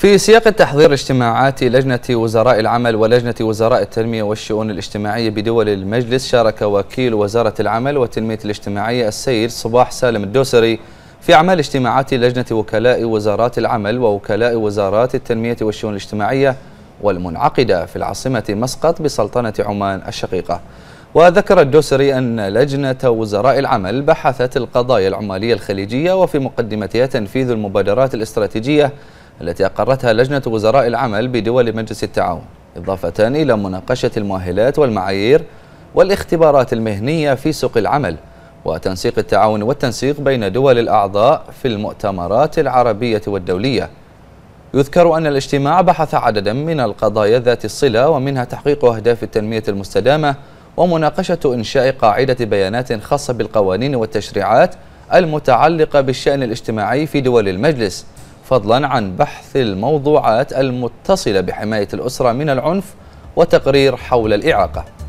في سياق تحضير اجتماعات لجنة وزراء العمل ولجنة وزراء التنمية والشؤون الاجتماعية بدول المجلس شارك وكيل وزارة العمل والتنمية الاجتماعية السيد صباح سالم الدوسري في أعمال اجتماعات لجنة وكلاء وزارات العمل ووكلاء وزارات التنمية والشؤون الاجتماعية والمنعقدة في العاصمة مسقط بسلطنة عمان الشقيقة وذكر الدوسري أن لجنة وزراء العمل بحثت القضايا العمالية الخليجية وفي مقدمتها تنفيذ المبادرات الاستراتيجية التي أقرتها لجنة وزراء العمل بدول مجلس التعاون إضافة إلى مناقشة المؤهلات والمعايير والاختبارات المهنية في سوق العمل وتنسيق التعاون والتنسيق بين دول الأعضاء في المؤتمرات العربية والدولية يذكر أن الاجتماع بحث عددا من القضايا ذات الصلة ومنها تحقيق أهداف التنمية المستدامة ومناقشة إنشاء قاعدة بيانات خاصة بالقوانين والتشريعات المتعلقة بالشأن الاجتماعي في دول المجلس فضلا عن بحث الموضوعات المتصلة بحماية الأسرة من العنف وتقرير حول الإعاقة